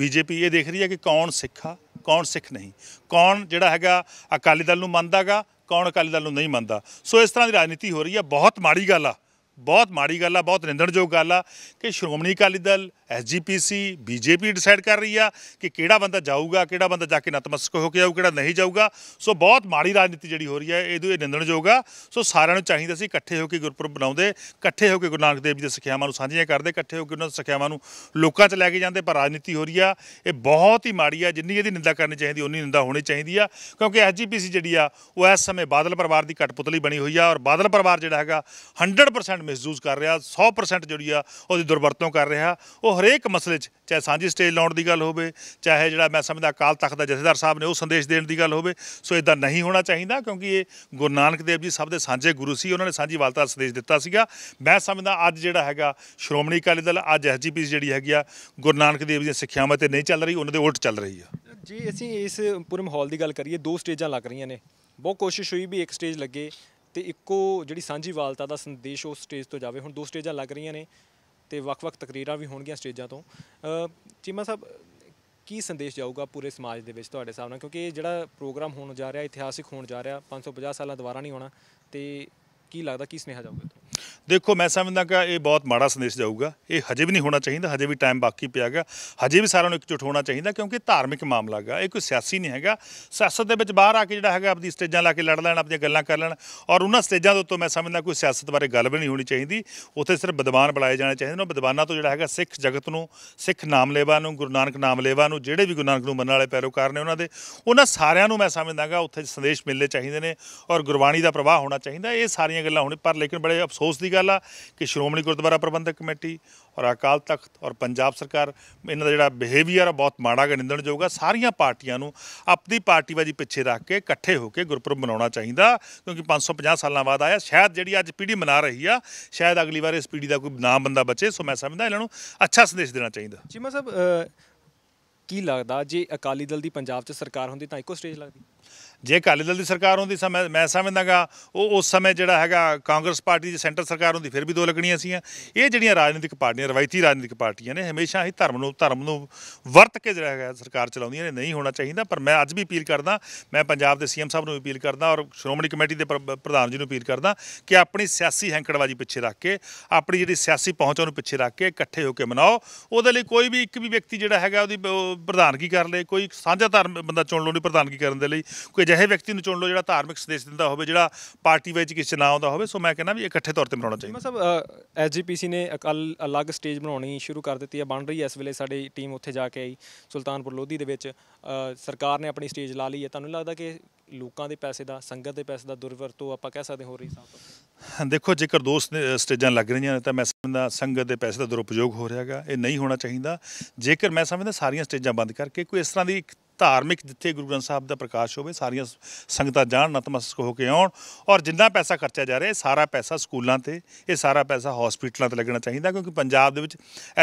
ਬੀਜੇਪੀ ਇਹ ਦੇਖ ਰਹੀ ਹੈ ਕਿ ਕੌਣ ਸਿੱਖਾ ਕੌਣ ਸਿੱਖ ਨਹੀਂ ਕੌਣ ਜਿਹੜਾ ਹੈਗਾ ਅਕਾਲੀ ਦਲ ਨੂੰ ਮੰਨਦਾਗਾ ਕੌਣ ਅਕਾਲੀ ਦਲ ਨੂੰ ਨਹੀਂ ਮੰਨਦਾ ਸੋ ਇਸ ਤਰ੍ਹਾਂ ਦੀ ਰਾਜਨੀਤੀ ਹੋ ਰਹੀ ਹੈ ਬਹੁਤ ਮਾੜੀ ਗੱਲ ਆ ਬਹੁਤ ਮਾੜੀ ਗੱਲ ਆ ਬਹੁਤ ਨਿੰਦਣਯੋਗ ਗੱਲ ਆ ਕਿ Shiromani Akali Dal SGPC BJP decide ਕਰ ਰਹੀ ਆ ਕਿ ਕਿਹੜਾ ਬੰਦਾ ਜਾਊਗਾ ਕਿਹੜਾ ਬੰਦਾ ਜਾ ਕੇ ਨਤਮਸਤਕ ਹੋ ਕੇ ਆਊ ਕਿਹੜਾ ਨਹੀਂ ਜਾਊਗਾ ਸੋ ਬਹੁਤ ਮਾੜੀ ਰਾਜਨੀਤੀ ਜਿਹੜੀ ਹੋ ਰਹੀ ਆ ਇਹਦੋਂ ਇਹ ਨਿੰਦਣਯੋਗ ਆ ਸੋ ਸਾਰਿਆਂ ਨੂੰ ਚਾਹੀਦਾ ਸੀ ਇਕੱਠੇ ਹੋ ਕੇ ਗੁਰਪੁਰਬ ਬਣਾਉਂਦੇ ਇਕੱਠੇ ਹੋ ਕੇ ਗੁਰੂ ਨਾਨਕ ਦੇਵ ਜੀ ਦੇ ਸਿੱਖਿਆਵਾਂ ਨੂੰ ਸਾਂਝੀਆਂ ਕਰਦੇ ਇਕੱਠੇ ਹੋ ਕੇ ਉਹਨਾਂ ਸਿੱਖਿਆਵਾਂ ਨੂੰ ਲੋਕਾਂ 'ਚ ਲੈ ਕੇ ਜਾਂਦੇ ਪਰ ਰਾਜਨੀਤੀ ਹੋ ਰਹੀ ਆ ਇਹ ਬਹੁਤ ਹੀ ਮਾੜੀ ਆ ਜਿੰਨੀ ਇਹਦੀ ਨਿੰਦਾ ਕਰਨੀ ਚਾਹੀਦੀ ਉਨੀ ਨਿੰਦਾ ਹੋਣੀ ਚਾਹੀਦੀ ਆ ਕਿਉਂਕਿ ਐਸਜੀਪੀਸੀ ਜਿਹੜੀ ਆ ਉਹ ਇਸ ਸਮੇਂ ਬਾਦਲ ਪਰਿਵਾਰ ਦੀ ਕਟਪੁਤਲੀ ਬਣੀ ਹੋਈ ਆ ਔਰ ਬਾਦਲ ਪਰਿਵਾਰ ਜਿਹੜਾ ਹੈਗਾ 100% ਮਹਿਸੂਸ ਕਰ ਰਿਹਾ 100% ਜਿਹੜੀ ਆ ਉਹਦੀ ਦੁਰਵਰਤੋਂ ਕਰ ਰਿਹਾ ਉਹ ਹਰੇਕ ਮਸਲੇ 'ਚ ਚਾਹੇ ਸਾਂਝੀ ਸਟੇਜ ਲਾਉਣ ਦੀ ਗੱਲ ਹੋਵੇ ਚਾਹੇ ਜਿਹੜਾ ਮੈਂ ਸਮਝਦਾ ਅਕਾਲ ਤਖਤ ਦਾ ਜਥੇਦਾਰ ਸਾਹਿਬ ਨੇ ਉਹ ਸੰਦੇਸ਼ ਦੇਣ ਦੀ ਗੱਲ ਹੋਵੇ ਸੋ ਇਦਾਂ ਨਹੀਂ ਹੋਣਾ ਚਾਹੀਦਾ ਕਿਉਂਕਿ ਇਹ ਗੁਰੂ ਨਾਨਕ ਦੇਵ ਜੀ ਸਭ ਦੇ ਸਾਂਝੇ ਗੁਰੂ ਸੀ ਉਹਨਾਂ ਨੇ ਸਾਂਝੀ ਵਾਲਤਾ ਦਾ ਸੰਦੇਸ਼ ਦਿੱਤਾ ਸੀਗਾ ਮੈਂ ਸਮਝਦਾ ਅੱਜ ਜਿਹੜਾ ਹੈਗਾ ਸ਼੍ਰੋਮਣੀ ਅਕਾਲੀ ਦਲ ਅੱਜ ਐਸਜੀਪੀ ਜਿਹੜੀ ਹੈਗੀ ਆ ਗੁਰੂ ਨਾਨਕ ਦੇਵ ਜੀ ਦੀਆਂ ਸਿੱਖਿਆਵਾਂ ਤੇ ਨਹੀਂ ਚੱਲ ਰਹੀ ਉਹਨਾਂ ਦੇ ਉਲਟ ਚੱਲ ਰਹੀ ਆ ਜੀ ਅਸੀਂ ਇਸ ਪੂਰੇ ਮਾਹੌਲ ਦੀ ਗੱਲ ਕਰੀਏ ਦੋ ਸਟੇਜਾਂ ਲੱਗ ਰਹੀਆਂ ਨੇ ਬਹੁਤ ਕੋਸ਼ਿਸ਼ ਹੋਈ ਵੀ ਇੱਕ ਸਟੇਜ ਲੱਗੇ ਤੇ ਇੱਕੋ ਜਿਹੜੀ ਸਾਂਝੀਵਾਲਤਾ ਦਾ ਸੰਦੇਸ਼ ਉਸ ਸਟੇਜ ਤੋਂ ਜਾਵੇ ਹੁਣ ਦੋ ਸਟੇਜਾਂ ਲੱਗ ਰਹੀਆਂ ਨੇ ਤੇ ਵੱਖ-ਵੱਖ ਤਕਰੀਰਾਂ ਵੀ ਹੋਣਗੀਆਂ ਸਟੇਜਾਂ ਤੋਂ ਚੀਮਾ ਸਾਹਿਬ ਕੀ ਸੰਦੇਸ਼ ਜਾਊਗਾ ਪੂਰੇ ਸਮਾਜ ਦੇ ਵਿੱਚ ਤੁਹਾਡੇ ਹਿਸਾਬ ਨਾਲ ਕਿਉਂਕਿ ਇਹ ਜਿਹੜਾ ਪ੍ਰੋਗਰਾਮ ਹੋਣ ਜਾ ਰਿਹਾ ਇਤਿਹਾਸਿਕ ਹੋਣ ਜਾ ਰਿਹਾ 550 ਸਾਲਾਂ ਦੁਬਾਰਾ ਨਹੀਂ ਹੋਣਾ ਤੇ ਕੀ ਲੱਗਦਾ ਕੀ ਸੁਨੇਹਾ ਜਾਊਗਾ ਦੇਖੋ ਮੈਂ ਸਮਝਦਾ ਕਿ ਇਹ ਬਹੁਤ ਮਾੜਾ ਸੰਦੇਸ਼ ਜਾਊਗਾ ਇਹ ਹਜੇ ਵੀ ਨਹੀਂ ਹੋਣਾ ਚਾਹੀਦਾ ਹਜੇ ਵੀ ਟਾਈਮ ਬਾਕੀ ਪਿਆ ਹੈਗਾ ਹਜੇ ਵੀ ਸਾਰਿਆਂ ਨੂੰ ਇਕਜੁੱਟ ਹੋਣਾ ਚਾਹੀਦਾ ਕਿਉਂਕਿ ਧਾਰਮਿਕ ਮਾਮਲਾ ਹੈਗਾ ਇਹ ਕੋਈ ਸਿਆਸੀ ਨਹੀਂ ਹੈਗਾ ਸਿਆਸਤ ਦੇ ਵਿੱਚ ਬਾਹਰ ਆ ਕੇ ਜਿਹੜਾ ਹੈਗਾ ਆਪਣੀ ਸਟੇਜਾਂ ਲਾ ਕੇ ਲੜ ਲੈਣ ਆਪਣੀਆਂ ਗੱਲਾਂ ਕਰ ਲੈਣ ਔਰ ਉਹਨਾਂ ਸਟੇਜਾਂ ਦੇ ਉੱਤੋਂ ਮੈਂ ਸਮਝਦਾ ਕੋਈ ਸਿਆਸਤ ਬਾਰੇ ਗੱਲ ਵੀ ਨਹੀਂ ਹੋਣੀ ਚਾਹੀਦੀ ਉੱਥੇ ਸਿਰਫ ਵਿਦਵਾਨ ਬੁਲਾਏ ਜਾਣੇ ਚਾਹੀਦੇ ਨੇ ਵਿਦਵਾਨਾਂ ਤੋਂ ਜਿਹੜਾ ਹੈਗਾ ਸਿੱਖ ਜਗਤ ਨੂੰ ਸਿੱਖ ਨਾਮਲੇਵਾ ਨੂੰ ਗੁਰੂ ਨਾਨਕ ਨਾਮਲੇਵਾ ਨੂੰ ਜਿਹੜੇ ਵੀ ਗੁਰੂ ਨਾਨਕ ਨੂੰ ਮੰਨਣ ਵਾਲੇ ਪੈਰੋਕਾਰ ਨੇ ਉਹਨਾਂ ਦੇ ਉਹਨਾਂ ਸਾਰਿਆਂ ਨੂੰ ਮੈਂ ਸਮਝਦਾਗਾ ਉੱਥੇ ਸੰਦੇਸ਼ ਮਿਲਨੇ ਚਾਹੀਦੇ ਨੇ ਔਰ ਗੁਰਬਾਣੀ ਦਾ ਪ੍ਰਵਾਹ ਹੋਣਾ ਚਾਹੀਦਾ ਇਹ ਸਾਰੀਆਂ ਗੱਲਾਂ ਹੁਣ ਪਰ ਲੇਕਿਨ ਬੜੇ ਅਫਸੋਸ ਦੀ ਗੱਲ ਆ ਕਿ ਸ਼੍ਰੋਮਣੀ ਗੁਰਦੁਆਰਾ ਪ੍ਰਬੰਧਕ ਕਮੇਟੀ ਔਰ ਅਕਾਲ ਤਖਤ ਔਰ ਪੰਜਾਬ ਸਰਕਾਰ ਇਹਨਾਂ ਦਾ ਜਿਹੜਾ ਬਿਹੇਵੀਅਰ ਆ ਬਹੁਤ ਮਾੜਾ ਗਣਿੰਦਣ ਜਾਊਗਾ ਸਾਰੀਆਂ ਪਾਰਟੀਆਂ ਨੂੰ ਆਪਣੀ ਪਾਰਟੀਵਾਜੀ ਪਿੱਛੇ ਰੱਖ ਕੇ ਇਕੱਠੇ ਹੋ ਕੇ ਗੁਰਪੁਰਬ ਮਨਾਉਣਾ ਚਾਹੀਦਾ ਕਿਉਂਕਿ 550 ਸਾਲਾਂ ਬਾਅਦ ਆਇਆ ਸ਼ਾਇਦ ਜਿਹੜੀ ਅੱਜ ਪੀੜ੍ਹੀ ਮਨਾ ਰਹੀ ਆ ਸ਼ਾਇਦ ਅਗਲੀ ਵਾਰ ਇਸ ਪੀੜ੍ਹੀ ਦਾ ਕੋਈ ਨਾਮ ਬੰਦਾ ਬਚੇ ਸੋ ਮੈਂ ਸਮਝਦਾ ਇਹਨਾਂ ਨੂੰ ਅੱਛਾ ਸੰਦੇਸ਼ ਦੇਣਾ ਚਾਹੀਦਾ ਚੀਮਾ ਸਾਹਿਬ ਕੀ ਲੱਗਦਾ ਜੇ ਅਕਾਲੀ ਦਲ ਦੀ ਪੰਜਾਬ 'ਚ ਸਰਕਾਰ ਹੁੰਦੀ ਤਾਂ ਇੱਕੋ ਸਟੇਜ ਲੱਗਦੀ ਜੇ ਅਕਾਲੀ ਦਲ ਦੀ ਸਰਕਾਰ ਹੁੰਦੀ ਸਮੇਂ ਮੈਂ ਸਮਝਦਾਗਾ ਉਹ ਉਸ ਸਮੇਂ ਜਿਹੜਾ ਹੈਗਾ ਕਾਂਗਰਸ ਪਾਰਟੀ ਦੀ ਸੈਂਟਰ ਸਰਕਾਰ ਹੁੰਦੀ ਫਿਰ ਵੀ ਦੋ ਲੱਗਣੀਆਂ ਸੀ ਇਹ ਜਿਹੜੀਆਂ ਰਾਜਨੀਤਿਕ ਪਾਰਟੀਆਂ ਰਵਾਇਤੀ ਰਾਜਨੀਤਿਕ ਪਾਰਟੀਆਂ ਨੇ ਹਮੇਸ਼ਾ ਹੀ ਧਰਮ ਨੂੰ ਧਰਮ ਨੂੰ ਵਰਤ ਕੇ ਜਿਹੜਾ ਹੈਗਾ ਸਰਕਾਰ ਚਲਾਉਂਦੀਆਂ ਨੇ ਨਹੀਂ ਹੋਣਾ ਚਾਹੀਦਾ ਪਰ ਮੈਂ ਅੱਜ ਵੀ ਅਪੀਲ ਕਰਦਾ ਮੈਂ ਪੰਜਾਬ ਦੇ ਸੀਐਮ ਸਾਹਿਬ ਨੂੰ ਅਪੀਲ ਕਰਦਾ ਔਰ ਸ਼੍ਰੋਮਣੀ ਕਮੇਟੀ ਦੇ ਪ੍ਰਧਾਨ ਜੀ ਨੂੰ ਅਪੀਲ ਕਰਦਾ ਕਿ ਆਪਣੀ ਸਿਆਸੀ ਹੈਂਕੜਵਾਜੀ ਪਿੱਛੇ ਰੱਖ ਕੇ ਆਪਣੀ ਜਿਹੜੀ ਸਿਆਸੀ ਪਹੁੰਚ ਉਹਨੂੰ ਪਿੱਛੇ ਰੱਖ ਕੇ ਇਕੱਠੇ ਹੋ ਕੇ ਮਨਾਓ ਉਹਦੇ ਲਈ ਕੋਈ ਵੀ ਇੱਕ ਵੀ ਵਿਅਕਤੀ ਜਿਹੜਾ ਹੈਗਾ ਉਹਦੀ ਪ੍ਰਧਾਨਗੀ ਕਰ ਲੇ ਕੋਈ ਸਾਂਝਾ ਧਰਮ ਬੰਦਾ ਚੁਣ ਲਓ ਨਹੀਂ ਪ੍ਰਧਾਨਗੀ ਕਰਨ ਦੇ ਲਈ ਕੋਈ ਅਜਿਹੇ ਵਿਅਕਤੀ ਨੂੰ ਚੁਣ ਲਓ ਜਿਹੜਾ ਧਾਰਮਿਕ ਸੰਦੇਸ਼ ਦਿੰਦਾ ਹੋਵੇ ਜਿਹੜਾ ਪਾਰਟੀ ਵਿੱਚ ਕਿਸੇ ਨਾ ਆਉਂਦਾ ਹੋਵੇ ਸੋ ਮੈਂ ਕਹਿੰਦਾ ਵੀ ਇਕੱਠੇ ਤੌਰ ਤੇ ਮਨਾਉਣਾ ਚਾਹੀਦਾ ਸਾਹਿਬ ਐਸਜੀਪੀਸੀ ਨੇ ਅਕਲ ਅਲੱਗ ਸਟੇਜ ਬਣਾਉਣੀ ਸ਼ੁਰੂ ਕਰ ਦਿੱਤੀ ਹੈ ਬਣ ਰਹੀ ਹੈ ਇਸ ਵੇਲੇ ਸਾਡੀ ਟੀਮ ਉੱਥੇ ਜਾ ਕੇ ਆਈ ਸੁਲਤਾਨਪੁਰ ਲੋਧੀ ਦੇ ਵਿੱਚ ਸਰਕਾਰ ਨੇ ਆਪਣੀ ਸਟੇਜ ਲਾ ਲਈ ਹੈ ਤੁਹਾਨੂੰ ਲੱਗਦਾ ਕਿ ਲੋਕਾਂ ਦੇ ਪੈਸੇ ਦਾ ਸੰਗਤ ਦੇ ਪੈਸੇ ਦਾ ਦੁਰਵਰਤੋਂ ਆਪਾਂ ਕਹਿ ਸਕਦੇ ਹੋ ਰਹੀ ਸਾਹਿਬ ਦੇਖੋ ਜੇਕਰ ਦੋ ਸਟੇਜਾਂ ਲੱਗ ਰਹੀਆਂ ਨੇ ਤਾਂ ਮੈਂ ਸਮਝਦਾ ਸੰਗਤ ਦੇ ਪੈਸੇ ਦਾ ਦੁਰਉਪਯੋਗ ਹੋ ਰਿਹਾਗਾ ਇਹ ਨਹੀਂ ਹੋਣਾ ਚਾਹੀਦਾ ਜੇਕਰ ਮੈਂ ਸਮਝਦਾ ਸਾਰੀਆਂ ਸਟੇਜਾਂ ਬੰਦ ਕਰਕੇ ਕੋਈ ਇਸ ਤਰ੍ਹਾਂ ਦੀ ਧਾਰਮਿਕ ਜਿੱਥੇ ਗੁਰੂ ਗ੍ਰੰਥ ਸਾਹਿਬ ਦਾ ਪ੍ਰਕਾਸ਼ ਹੋਵੇ ਸਾਰੀਆਂ ਸੰਗਤਾਂ ਜਾਣ ਨਤਮਸਤਕ ਹੋ ਕੇ ਆਉਣ ਔਰ ਜਿੰਨਾ ਪੈਸਾ ਖਰਚਿਆ ਜਾ ਰਿਹਾ ਸਾਰਾ ਪੈਸਾ ਸਕੂਲਾਂ ਤੇ ਇਹ ਸਾਰਾ ਪੈਸਾ ਹਸਪੀਟਲਾਂ ਤੇ ਲੱਗਣਾ ਚਾਹੀਦਾ ਕਿਉਂਕਿ ਪੰਜਾਬ ਦੇ ਵਿੱਚ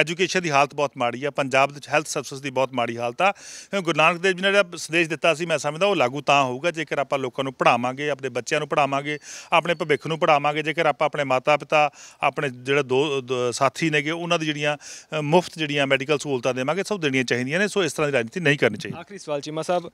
ਐਜੂਕੇਸ਼ਨ ਦੀ ਹਾਲਤ ਬਹੁਤ ਮਾੜੀ ਆ ਪੰਜਾਬ ਦੇ ਵਿੱਚ ਹੈਲਥ ਸਰਵਿਸ ਦੀ ਬਹੁਤ ਮਾੜੀ ਹਾਲਤ ਆ ਗੁਰੂ ਨਾਨਕ ਦੇਵ ਜੀ ਨੇ ਜਿਹੜਾ ਸੰਦੇਸ਼ ਦਿੱਤਾ ਸੀ ਮੈਂ ਸਮਝਦਾ ਉਹ ਲਾਗੂ ਤਾਂ ਹੋਊਗਾ ਜੇਕਰ ਆਪਾਂ ਲੋਕਾਂ ਨੂੰ ਪੜਾਵਾਂਗੇ ਆਪਣੇ ਬੱਚਿਆਂ ਨੂੰ ਪੜਾਵਾਂਗੇ ਆਪਣੇ ਭਵਿੱਖ ਨੂੰ ਪੜਾਵਾਂਗੇ ਜੇਕਰ ਆਪਾਂ ਆਪਣੇ ਮਾਤਾ ਪਿਤਾ ਆਪਣੇ ਜਿਹੜੇ ਦੋ ਸਾਥੀ ਨੇਗੇ ਉਹਨਾਂ ਦੀ ਜਿਹੜੀਆਂ ਮੁਫਤ ਜਿਹੜੀਆਂ ਮੈਡੀਕਲ ਸਹੂਲਤਾਂ ਦੇਵਾਂਗੇ ਸਭ ਦੇਣੀਆਂ ਚਾਹੀਦੀਆਂ ਨੇ ਸੋ ਇਸ ਤਰ੍ਹਾਂ ਦੀ ਰਾਜਨੀਤੀ ਨਹੀਂ ਕਰਨੀ ਚਾਹੀਦੀ ਜਸਵਾਲ ਚੀਮਾ ਸਾਹਿਬ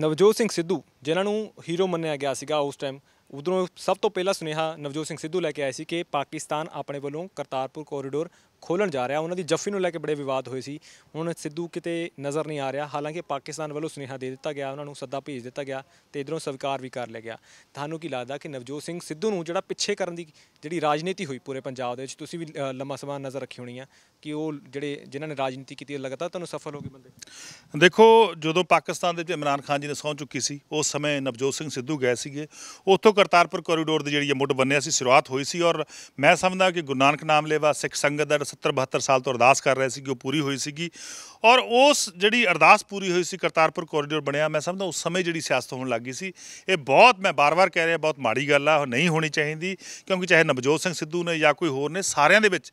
ਨਵਜੋਤ ਸਿੰਘ ਸਿੱਧੂ ਜਿਨ੍ਹਾਂ ਨੂੰ ਹੀਰੋ ਮੰਨਿਆ ਗਿਆ ਸੀਗਾ ਉਸ ਟਾਈਮ ਉਧਰੋਂ ਸਭ ਤੋਂ ਪਹਿਲਾ ਸੁਨੇਹਾ ਨਵਜੋਤ ਸਿੰਘ ਸਿੱਧੂ ਲੈ ਕੇ ਆਏ ਸੀ ਕਿ ਪਾਕਿਸਤਾਨ ਆਪਣੇ ਵੱਲੋਂ ਕਰਤਾਰਪੁਰ ਕੋਰੀਡੋਰ ਖੋਲਣ ਜਾ ਰਿਹਾ ਉਹਨਾਂ ਦੀ ਜੱਫੀ ਨੂੰ ਲੈ ਕੇ ਬੜੇ ਵਿਵਾਦ ਹੋਏ ਸੀ ਹੁਣ ਸਿੱਧੂ ਕਿਤੇ ਨਜ਼ਰ ਨਹੀਂ ਆ ਰਿਹਾ ਹਾਲਾਂਕਿ ਪਾਕਿਸਤਾਨ ਵੱਲੋਂ ਸੁਨੇਹਾ ਦੇ ਦਿੱਤਾ ਗਿਆ ਉਹਨਾਂ ਨੂੰ ਸੱਦਾ ਭੇਜ ਦਿੱਤਾ ਗਿਆ ਤੇ ਇਧਰੋਂ ਸਵੀਕਾਰ ਵੀ ਕਰ ਲਿਆ ਗਿਆ ਤੁਹਾਨੂੰ ਕੀ ਲੱਗਦਾ ਕਿ ਨਵਜੋਤ ਸਿੰਘ ਸਿੱਧੂ ਨੂੰ ਜਿਹੜਾ ਪਿੱਛੇ ਕਰਨ ਦੀ ਜਿਹੜੀ ਰਾਜਨੀਤੀ ਹੋਈ ਪੂਰੇ ਪੰਜਾਬ ਦੇ ਵਿੱਚ ਤੁਸੀਂ ਵੀ ਲੰਮਾ ਸਮਾਂ ਨਜ਼ਰ ਰੱਖੀ ਹੋਣੀ ਆ ਕਿ ਉਹ ਜਿਹੜੇ ਜਿਨ੍ਹਾਂ ਨੇ ਰਾਜਨੀਤੀ ਕੀਤੀ ਲਗਾਤਾਰ ਤੁਹਾਨੂੰ ਸਫਲ ਹੋ ਗਏ ਬੰਦੇ ਦੇਖੋ ਜਦੋਂ ਪਾਕਿਸਤਾਨ ਦੇ ਵਿੱਚ ਇਮਰਾਨ ਖਾਨ ਜੀ ਨੇ ਸੌਂ ਚੁੱਕੀ ਸੀ ਉਸ ਸਮੇਂ ਨਵਜੋਤ ਸਿੰਘ ਸਿੱਧੂ ਗਏ ਸੀਗੇ ਉੱਥੋਂ ਕਰਤਾਰਪੁਰ ਕੋਰੀਡੋਰ ਦੀ ਜਿਹੜੀ ਮੁੱਢ ਬੰਨਿਆ ਸੀ ਸ਼ੁਰੂਆਤ ਹੋਈ ਸੀ ਔਰ ਮੈਂ ਸਮਝਦਾ ਕਿ ਗੁਰਨਾਨਕ ਨਾਮ ਲੈਵਾ ਸਿੱਖ ਸੰਗਤ ਦਾ 70 72 ਸਾਲ ਤੋਂ ਅਰਦਾਸ ਕਰ ਰਹੇ ਸੀ ਕਿ ਉਹ ਪੂਰੀ ਹੋਈ ਸੀਗੀ ਔਰ ਉਸ ਜਿਹੜੀ ਅਰਦਾਸ ਪੂਰੀ ਹੋਈ ਸੀ ਕਰਤਾਰਪੁਰ ਕੋਰੀਡੋਰ ਬਣਿਆ ਮੈਂ ਸਮਝਦਾ ਉਸ ਸਮੇਂ ਜਿਹੜੀ ਸਿਆਸਤ ਹੋਣ ਲੱਗੀ ਸੀ ਇਹ ਬਹੁਤ ਮੈਂ ਬਾਰ-ਬਾਰ ਕਹਿ ਰਿਹਾ ਬਹੁਤ ਮਾੜੀ ਗੱਲ ਆ ਉਹ ਨਹੀਂ ਹੋਣੀ ਚਾਹੀਦੀ ਕਿਉਂਕਿ ਚਾਹੇ ਨਵਜੋਤ ਸਿੰਘ ਸਿੱਧੂ ਨੇ ਜਾਂ ਕੋਈ ਹੋਰ ਨੇ ਸਾਰਿਆਂ ਦੇ ਵਿੱਚ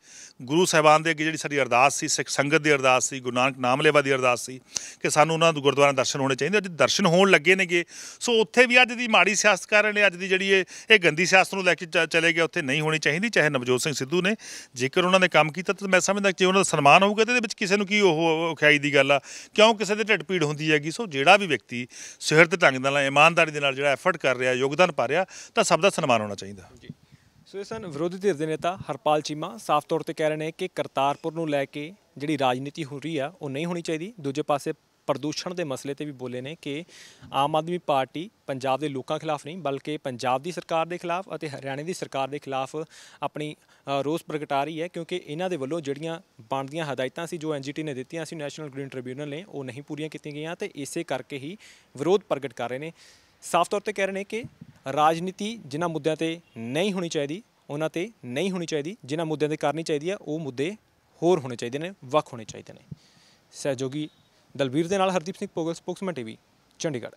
ਗੁਰੂ ਸਾਹਿਬਾਨ ਦੇ ਅੱਗੇ ਜਿਹੜੀ ਸਾਡੀ ਅਰਦਾਸ ਸੀ ਸਿੱਖ ਸੰਗਤ ਦੀ ਅਰਦਾਸ ਸੀ ਗੁਰੂ ਨਾਨਕ ਨਾਮ ਲੈਵਾ ਦੀ ਅਰਦਾਸ ਸੀ ਕਿ ਸਾਨੂੰ ਉਹਨਾਂ ਦੇ ਗੁਰਦੁਆਰਾ ਦਰਸ਼ਨ ਹੋਣੇ ਚਾਹੀਦੇ ਅੱਜ ਦਰਸ਼ਨ ਹੋਣ ਲੱਗੇ ਨੇਗੇ ਸੋ ਉੱਥੇ ਵੀ ਅੱਜ ਦੀ ਮਾੜੀ ਸਿਆਸਤ ਕਰ ਰਹੇ ਨੇ ਅੱਜ ਦੀ ਜਿਹੜੀ ਇਹ ਗੰਦੀ ਸਿਆਸਤ ਨੂੰ ਲੈ ਕੇ ਚਲੇ ਗਏ ਉੱਥੇ ਨਹੀਂ ਹੋਣੀ ਚਾਹੀਦੀ ਚਾਹੇ ਨਵਜੋਤ ਸਿੰਘ ਸਿੱਧੂ ਨੇ ਜੇਕਰ ਉਹਨਾਂ ਨੇ ਕੰਮ ਕੀਤਾ ਤਾਂ ਮੈਂ ਸਮਝਦਾ ਕਿ ਉਹਨਾਂ ਦਾ ਸਨਮਾਨ ਹੋਊਗਾ ਤੇ ਇਹਦੇ ਵਿੱਚ ਕਿਸੇ ਨੂੰ ਕੀ ਉਹ ਖਿਆਈ ਦੀ ਗੱਲ ਆ ਕਿਉਂ ਕਿਸੇ ਦੇ ਢਿੱਡ ਪੀੜ ਹੁੰਦੀ ਹੈਗੀ ਸੋ ਜਿਹੜਾ ਵੀ ਵਿਅਕਤੀ ਤੇ ਢੰਗ ਨਾਲ ਇਮਾਨਦਾਰੀ ਦੇ ਨਾਲ ਜਿਹੜਾ ਐਫਰਟ ਕਰ ਰਿਹਾ ਯੋਗਦਾਨ ਪਾ ਰਿਹਾ ਤਾਂ ਸਭ ਦਾ ਸਨਮਾਨ ਹੋਣਾ ਚਾਹੀਦਾ ਜੀ ਸੋ ਇਹ ਸਨ ਵਿਰੋਧੀ ਧਿਰ ਦੇ ਨੇਤਾ ਹਰਪਾਲ ਚੀਮਾ ਸਾਫ਼ ਤੌਰ ਤੇ ਕਹਿ ਰਹੇ ਨੇ ਕਿ ਕਰਤਾਰਪੁਰ ਨੂੰ ਲੈ ਕੇ ਜਿਹੜੀ ਰਾਜਨੀਤੀ ਹੋ ਰਹੀ ਆ ਉਹ ਨਹੀਂ ਹੋਣੀ ਚਾਹੀਦੀ ਦੂਜੇ ਪਾਸੇ ਪ੍ਰਦੂਸ਼ਣ ਦੇ ਮਸਲੇ ਤੇ ਵੀ ਬੋਲੇ ਨੇ ਕਿ ਆਮ ਆਦਮੀ ਪਾਰਟੀ ਪੰਜਾਬ ਦੇ ਲੋਕਾਂ ਖਿਲਾਫ ਨਹੀਂ ਬਲਕਿ ਪੰਜਾਬ ਦੀ ਸਰਕਾਰ ਦੇ ਖਿਲਾਫ ਅਤੇ ਹਰਿਆਣੇ ਦੀ ਸਰਕਾਰ ਦੇ ਖਿਲਾਫ ਆਪਣੀ ਰੋਸ ਪ੍ਰਗਟਾ ਰਹੀ ਹੈ ਕਿਉਂਕਿ ਇਹਨਾਂ ਦੇ ਵੱਲੋਂ ਜਿਹੜੀਆਂ ਬਣਦੀਆਂ ਹਦਾਇਤਾਂ ਸੀ ਜੋ ਐਨਜੀਟੀ ਨੇ ਦਿੱਤੀਆਂ ਸੀ ਨੈਸ਼ਨਲ ਗ੍ਰੀਨ ਟ੍ਰਿਬਿਊਨਲ ਨੇ ਉਹ ਨਹੀਂ ਪੂਰੀਆਂ ਕੀਤੀਆਂ ਗਈਆਂ ਤੇ ਇਸੇ ਕਰਕੇ ਹੀ ਵਿਰੋਧ ਪ੍ਰਗਟ ਕਰ ਰਹੇ ਨੇ ਸਾਫ਼ ਤੌਰ ਤੇ ਕਹਿ ਰਹੇ ਨੇ ਕਿ ਰਾਜਨੀਤੀ ਜਿਨ੍ਹਾਂ ਮੁੱਦਿਆਂ ਤੇ ਨਹੀਂ ਹੋਣੀ ਚਾਹੀਦੀ ਉਹਨਾਂ ਤੇ ਨਹੀਂ ਹੋਣੀ ਚਾਹੀਦੀ ਜਿਨ੍ਹਾਂ ਮੁੱਦਿਆਂ ਤੇ ਕਰਨੀ ਚਾਹੀਦੀ ਹੈ ਉਹ ਮੁੱਦੇ ਹੋਰ ਹੋਣੇ ਚਾਹੀਦੇ ਨੇ ਵੱਖ ਹੋਣੇ ਚਾਹੀਦੇ ਨੇ ਸਹਿਯੋਗੀ ਦਲਵੀਰ ਦੇ ਨਾਲ ਹਰਦੀਪ ਸਿੰਘ ਪੋਗਲ ਸਪੋਕਸਮੈਨ ਟੀਵੀ ਚੰਡੀਗੜ੍ਹ